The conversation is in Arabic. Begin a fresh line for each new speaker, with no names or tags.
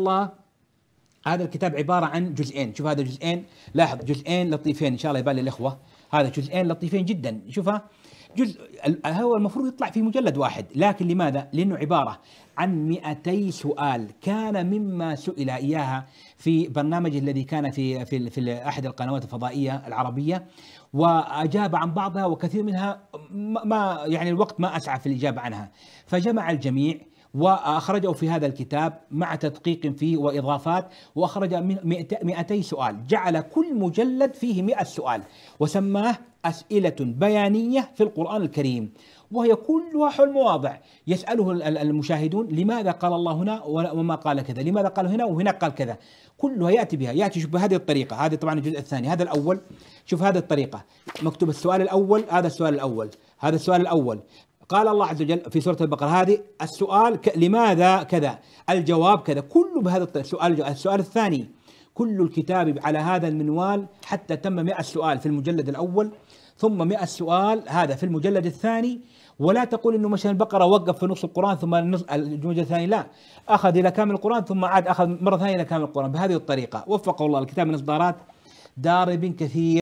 الله هذا الكتاب عبارة عن جزئين شوف هذا جزئين لاحظ جزئين لطيفين إن شاء الله يبان للإخوة هذا جزئين لطيفين جدا شوفها جزء هو المفروض يطلع في مجلد واحد لكن لماذا؟ لأنه عبارة عن 200 سؤال كان مما سئل إياها في برنامجه الذي كان في في, في أحد القنوات الفضائية العربية وأجاب عن بعضها وكثير منها ما يعني الوقت ما أسعى في الإجابة عنها فجمع الجميع وأخرجه في هذا الكتاب مع تدقيق فيه وإضافات وأخرج 200 سؤال جعل كل مجلد فيه 100 سؤال وسماه أسئلة بيانية في القرآن الكريم وهي كلها حول مواضع يسأله المشاهدون لماذا قال الله هنا وما قال كذا لماذا قال هنا وهنا قال كذا كلها يأتي بها يأتي بهذه الطريقة هذا طبعا الجزء الثاني هذا الأول شوف هذه الطريقة مكتوب السؤال الأول هذا السؤال الأول هذا السؤال الأول قال الله عز وجل في سورة البقرة هذه السؤال ك... لماذا كذا الجواب كذا كله بهذا السؤال السؤال الثاني كل الكتاب على هذا المنوال حتى تم 100 سؤال في المجلد الأول ثم 100 سؤال هذا في المجلد الثاني ولا تقول انه مثلا البقره وقف في نص القران ثم النص المجلد الثاني لا اخذ الى كامل القران ثم عاد اخذ مره ثانيه الى كامل القران بهذه الطريقه وفقه الله الكتاب من اصدارات دار بن كثير